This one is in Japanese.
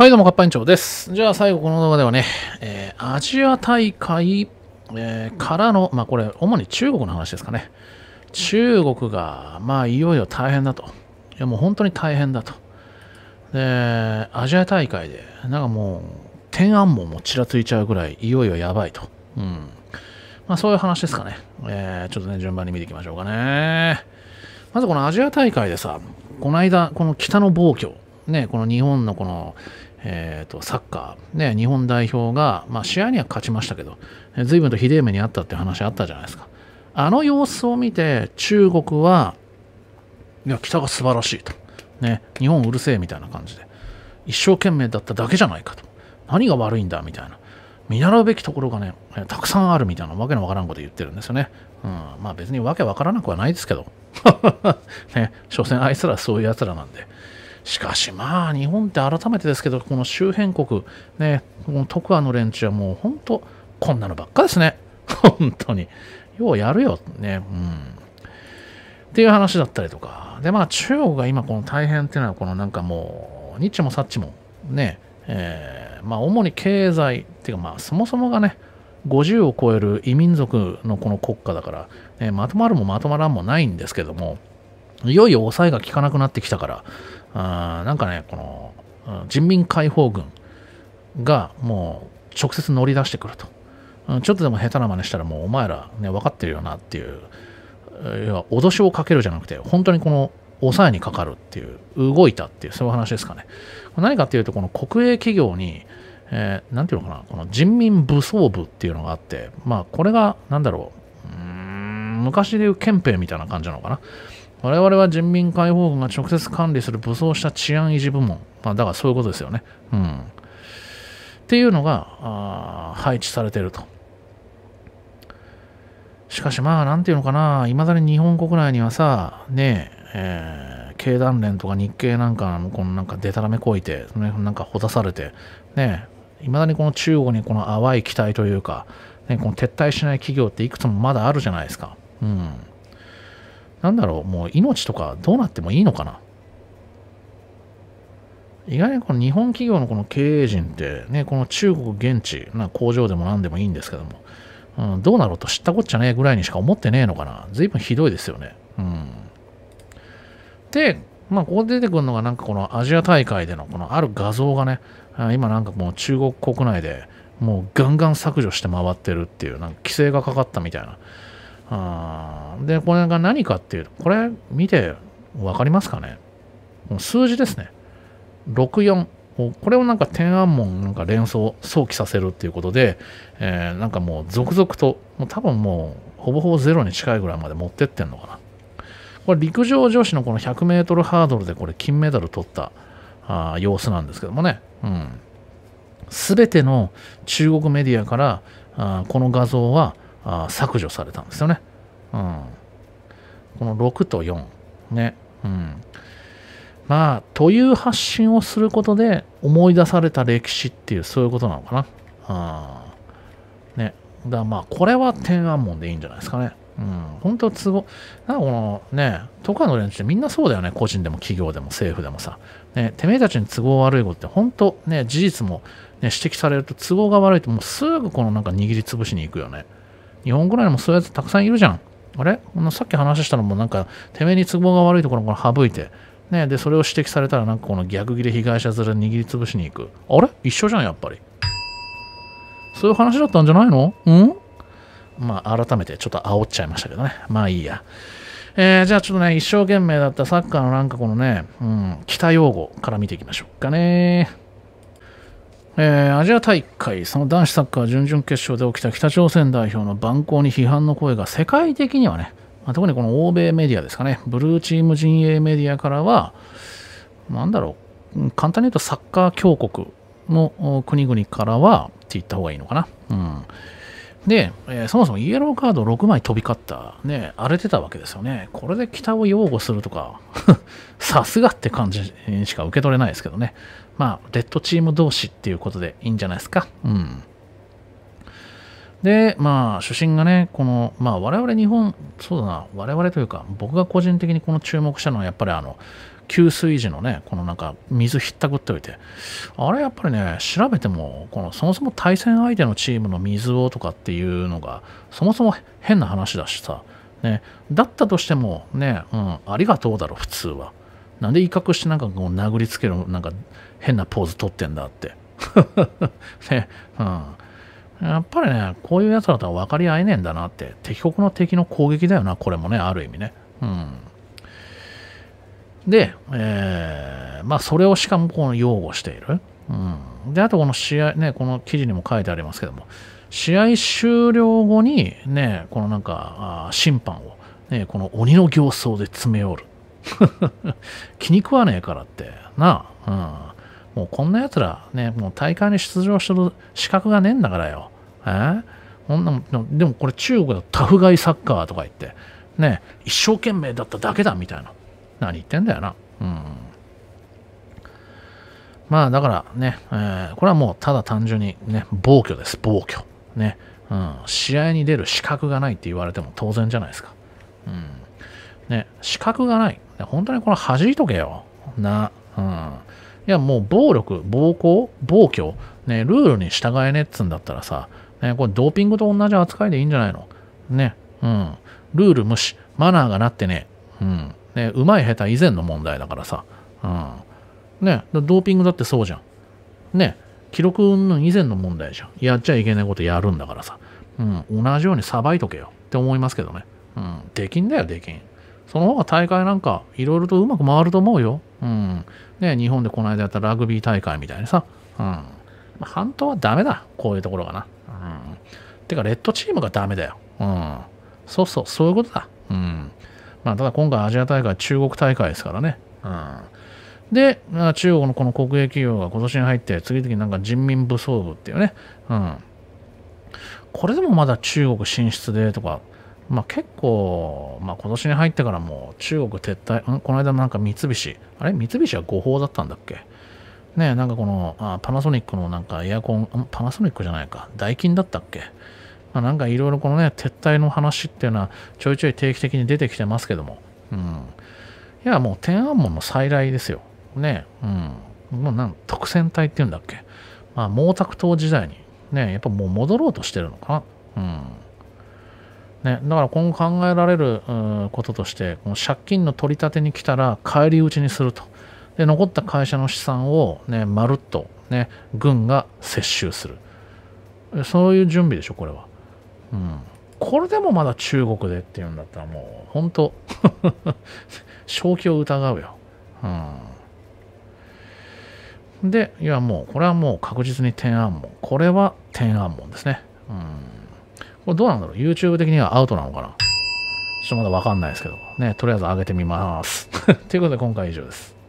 はい、どうも、カッパ園長です。じゃあ、最後この動画ではね、えー、アジア大会、えー、からの、まあ、これ、主に中国の話ですかね。中国が、まあ、いよいよ大変だと。いや、もう本当に大変だと。で、アジア大会で、なんかもう、天安門もちらついちゃうぐらい、いよいよやばいと。うん。まあ、そういう話ですかね。えー、ちょっとね、順番に見ていきましょうかね。まずこのアジア大会でさ、この間、この北の暴挙、ね、この日本のこのえーと、サッカー、ね、日本代表が、まあ、試合には勝ちましたけど、随分とひでえ目にあったって話あったじゃないですか。あの様子を見て、中国は、いや、北が素晴らしいと。ね、日本うるせえみたいな感じで、一生懸命だっただけじゃないかと。何が悪いんだみたいな。見習うべきところがね、たくさんあるみたいなわけのわからんこと言ってるんですよね。うん、まあ別にわけわからなくはないですけど。ね、所詮あいつらはそういうやつらなんで。しかしまあ日本って改めてですけどこの周辺国ねこの徳川の連中はもう本当こんなのばっかですね 本当にようやるよねうんっていう話だったりとかでまあ中国が今この大変っていうのはこのなんかもうニッチもサッチもねえー、まあ主に経済っていうかまあそもそもがね50を超える異民族のこの国家だから、ね、まとまるもまとまらんもないんですけどもいよいよ抑えが効かなくなってきたから、あなんかねこの人民解放軍がもう直接乗り出してくると、ちょっとでも下手な真似したらもうお前らね分かってるよなっていう要は脅しをかけるじゃなくて本当にこの抑えにかかるっていう動いたっていうそういう話ですかね何かっていうとこの国営企業にえー、ていうのかなこの人民武装部っていうのがあってまあこれが何だろう昔でいう憲兵みたいな感じなのかな我々は人民解放軍が直接管理する武装した治安維持部門。まあ、だからそういうことですよね。うん。っていうのが、配置されていると。しかしまあ、なんていうのかな、いまだに日本国内にはさ、ねえ、えー、経団連とか日経なんかの、このなんかデタラメこいて、ね、なんかほだされて、ねえ、いまだにこの中国にこの淡い期待というか、ね、この撤退しない企業っていくつもまだあるじゃないですか。うん。なんだろう、もう命とかどうなってもいいのかな。意外にこの日本企業のこの経営陣ってね、この中国現地、な工場でも何でもいいんですけども、うん、どうなろうと知ったこっちゃねえぐらいにしか思ってねえのかな。随分ひどいですよね。うん。で、まあ、ここで出てくるのが、なんかこのアジア大会での、このある画像がね、今なんかもう中国国内でもうガンガン削除して回ってるっていう、なんか規制がかかったみたいな。で、これが何かっていうと、これ見て分かりますかね数字ですね。64。これをなんか天安門なんか連想、想起させるっていうことで、えー、なんかもう続々と、もう多分もうほぼほぼゼロに近いぐらいまで持ってってんのかな。これ陸上女子のこの100メートルハードルでこれ金メダル取ったあ様子なんですけどもね。うん。すべての中国メディアからあこの画像はあ削除されたんですよね。うん、この6と4。ね。うん。まあ、という発信をすることで思い出された歴史っていう、そういうことなのかな。うん。ね。だからまあ、これは天安門でいいんじゃないですかね。うん。本当都合、なんかこのね、都会の連中みんなそうだよね。個人でも企業でも政府でもさ。ね、てめえたちに都合悪いことって、本当ね、事実も、ね、指摘されると都合が悪いと、もうすぐこのなんか握りつぶしに行くよね。日本ぐらいもそういうやつたくさんいるじゃん。あれさっき話したのもなんか、てめえに都合が悪いところから省いて、ね、で、それを指摘されたらなんかこの逆ギレ被害者面握りつぶしに行く。あれ一緒じゃん、やっぱり。そういう話だったんじゃないのうんまあ、改めてちょっと煽っちゃいましたけどね。まあいいや。えー、じゃあちょっとね、一生懸命だったサッカーのなんかこのね、うん、北用語から見ていきましょうかね。えー、アジア大会、その男子サッカー準々決勝で起きた北朝鮮代表の蛮行に批判の声が世界的にはね、まあ、特にこの欧米メディアですかね、ブルーチーム陣営メディアからは、なんだろう、簡単に言うとサッカー強国の国々からはって言った方がいいのかな。うんで、えー、そもそもイエローカード6枚飛び交った、ね、荒れてたわけですよね。これで北を擁護するとか、さすがって感じにしか受け取れないですけどね。まあ、レッドチーム同士っていうことでいいんじゃないですか。うん。で、まあ、主審がね、この、まあ、我々日本、そうだな、我々というか、僕が個人的にこの注目したのは、やっぱりあの、給水時のね、このなんか水ひったくっておいて、あれやっぱりね、調べても、このそもそも対戦相手のチームの水をとかっていうのが、そもそも変な話だしさ、ね、だったとしてもね、うん、ありがとうだろ、普通は。なんで威嚇してなんかこう殴りつける、なんか変なポーズ取ってんだって。ね、うん。やっぱりね、こういうやつらとは分かり合えねえんだなって、敵国の敵の攻撃だよな、これもね、ある意味ね。うん。で、えー、まあ、それをしかもこの擁護している。うん。で、あとこの試合、ね、この記事にも書いてありますけども、試合終了後に、ね、このなんか、審判を、ね、この鬼の形相で詰め寄る。気に食わねえからって、なあ、うん。もうこんな奴ら、ね、もう大会に出場する資格がねえんだからよ。えこんなでもこれ中国だとタフガイサッカーとか言って、ね、一生懸命だっただけだみたいな。何言ってんだよな。うん。まあだからね、えー、これはもうただ単純にね、暴挙です、暴挙。ね、うん、試合に出る資格がないって言われても当然じゃないですか。うん。ね、資格がない。本当にこれ弾いとけよ。な、うん。いやもう暴力、暴行、暴挙、ね、ルールに従えねっつんだったらさ、ね、これドーピングと同じ扱いでいいんじゃないのね、うん。ルール無視、マナーがなってね、うん。ね、うまい下手以前の問題だからさ、うん。ね、ドーピングだってそうじゃん。ね、記録云々以前の問題じゃん。やっちゃいけないことやるんだからさ、うん、同じようにさばいとけよって思いますけどね。うん、できんだよ、できん。その方が大会なんかいろいろとうまく回ると思うよ。うん。ね、日本でこの間やったラグビー大会みたいにさ、うん。半島はダメだ、こういうところがな。うん。てか、レッドチームがダメだよ。うん。そうそう、そういうことだ。まあ、ただ今回アジア大会、中国大会ですからね。うん、で、まあ、中国のこの国営企業が今年に入って、次々なんか人民武装部っていうね、うん、これでもまだ中国進出でとか、まあ、結構、まあ、今年に入ってからも中国撤退、うん、この間なんか三菱、あれ三菱は誤報だったんだっけねなんかこのあパナソニックのなんかエアコン、パナソニックじゃないか、ダイキンだったっけまあ、なんかいろいろこのね、撤退の話っていうのはちょいちょい定期的に出てきてますけども、うん。いや、もう天安門の再来ですよ。ね、うん。もうなん特選隊っていうんだっけ。まあ、毛沢東時代に、ね、やっぱもう戻ろうとしてるのかな。うんね、だから今後考えられることとしてこの借金の取り立てに来たら返り討ちにするとで残った会社の資産を、ね、まるっと、ね、軍が接収するそういう準備でしょこれはうん、これでもまだ中国でっていうんだったらもう本当 正気を疑うよ、うん、でいやもうこれはもう確実に天安門これは天安門ですね、うん、これどうなんだろう YouTube 的にはアウトなのかなちょっとまだわかんないですけどねとりあえず上げてみます ということで今回以上です